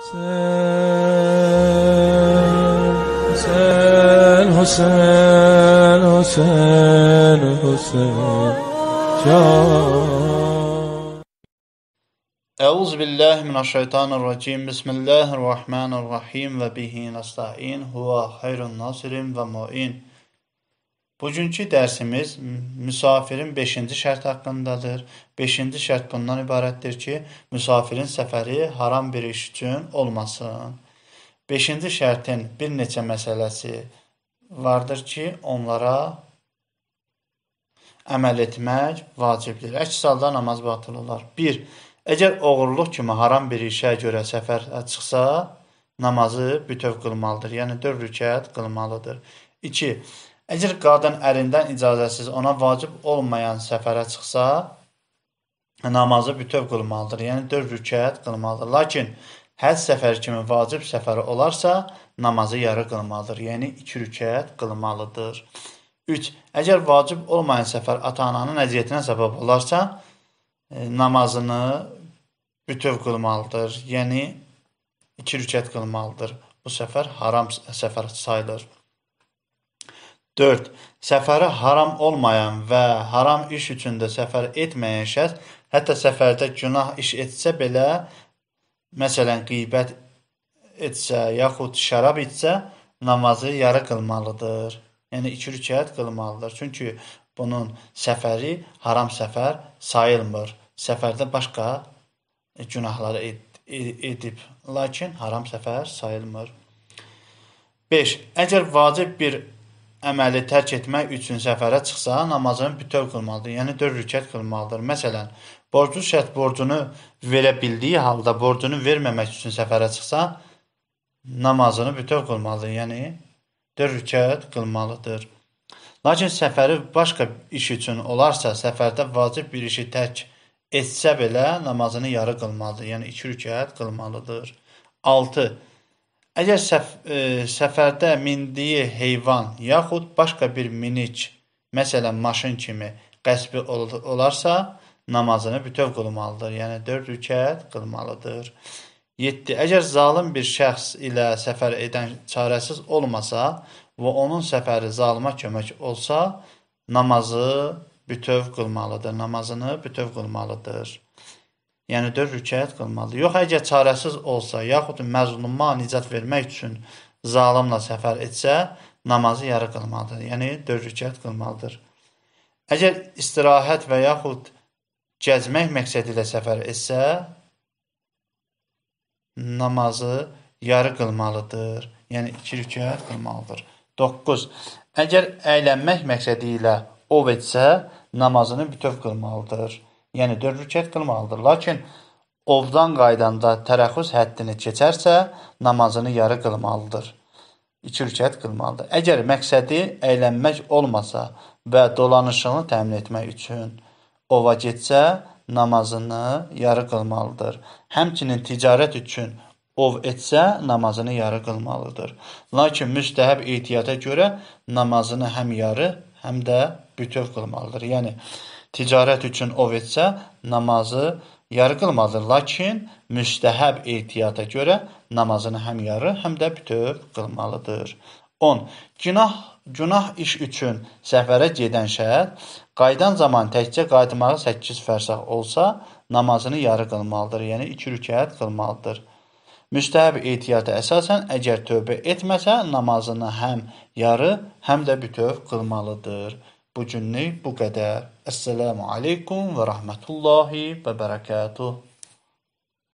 حسين حسين حسين حسين أعوذ بالله من الشيطان الرجيم بسم الله الرحمن الرحيم وبه نستعين هو خير الناصرين ومؤين Bugünkü dərsimiz müsafirin 5-ci şərt haqqındadır. 5-ci şərt bundan ibarətdir ki, müsafirin səfəri haram bir iş üçün olmasın. 5-ci şərtin bir neçə məsələsi vardır ki, onlara əməl etmək vacibdir. Əks halda namaz batıl olar. 1. Əgər oğurluq kimi haram bir işə görə səfər çıxsa, namazı bütöv qılmalıdır. Yəni 4 rükət qılmalıdır. 2. Əgər qadın ərindən icazəsiz ona vacib olmayan səfərə çıxsa, namazı bütöv qılmalıdır. Yəni 4 rükət qılmalıdır. Lakin həcc səfər kimi vacib səfər olarsa, namazı yarı qılmalıdır. Yəni 2 rükət qılmalıdır. 3. Əgər vacib olmayan səfər ata-ananın əziyyətinə səbəb olarsa, e, namazını bütöv qılmalıdır. Yəni 2 rükət qılmalıdır. Bu səfər haram səfər sayılır. Dörd: Səfərə haram olmayan və haram iş üçün də səfər etməyən şəxs, hətta səfərdə günah iş etsə belə, məsələn, qeybət etsə, yaxud şərab içsə, namazı yarı qılmalıdır. Yəni iki rükət qılmalıdır. Çünki bunun səfəri haram səfər sayılmır. Səfərdə başqa günahları ed edib, lakin haram səfər sayılmır. 5. Əgər vacib bir əməli tərk etmək üçün səfərə çıxsa, namazını bütöv qılmalıdır, yəni dörd rükət qılmalıdır. Məsələn, borclu şərt borcunu verə bildiyi halda borcunu verməmək üçün səfərə çıxsa, namazını bütöv qılmalıdır, yəni dörd rükət qılmalıdır. Lakin səfəri başqa iş üçün olarsa, səfərdə vacib bir işi tərk etsə belə namazını yarı qılmalıdır, yəni iki rükət qılmalıdır. 6. Əgər səf ə, e, səfərdə mindiyi heyvan yaxud başqa bir minik, məsələn maşın kimi qəsbi ol olarsa, namazını bütöv qılmalıdır. Yəni 4 rükət qılmalıdır. 7. Əgər zalım bir şəxs ilə səfər edən çarəsiz olmasa və onun səfəri zalıma kömək olsa, namazı bütöv qılmalıdır. Namazını bütöv qılmalıdır yəni dörd rükət qılmalı. Yox, əgər çarəsiz olsa, yaxud məzluma nicat vermək üçün zalimlə səfər etsə, namazı yarı qılmalıdır. Yəni, dörd rükət qılmalıdır. Əgər istirahət və yaxud gəzmək məqsədi ilə səfər etsə, namazı yarı qılmalıdır. Yəni, iki rükət qılmalıdır. 9. Əgər əylənmək məqsədi ilə ov etsə, namazını bütöv qılmalıdır yəni dörd rükət qılmalıdır. Lakin ovdan qaydanda tərəxüs həddini keçərsə, namazını yarı qılmalıdır. 2 rükət qılmalıdır. Əgər məqsədi əylənmək olmasa və dolanışını təmin etmək üçün ova getsə, namazını yarı qılmalıdır. Həmçinin ticarət üçün ov etsə, namazını yarı qılmalıdır. Lakin müstəhəb ehtiyata görə namazını həm yarı, həm də bütöv qılmalıdır. Yəni ticarət üçün ov etsə, namazı yarı qılmadı, lakin müstəhəb ehtiyata görə namazını həm yarı, həm də bütöv qılmalıdır. 10. Günah günah iş üçün səfərə gedən şəxs qayıdan zaman təkcə qayıtmağı 8 fərsəx olsa, namazını yarı qılmalıdır, yəni 2 rükət qılmalıdır. Müstəhəb ehtiyata əsasən əgər tövbə etməsə, namazını həm yarı, həm də bütöv qılmalıdır. Bu günlük bu qədər. Əssəlamu aleykum və rəhmətullahi və bərəkətuh.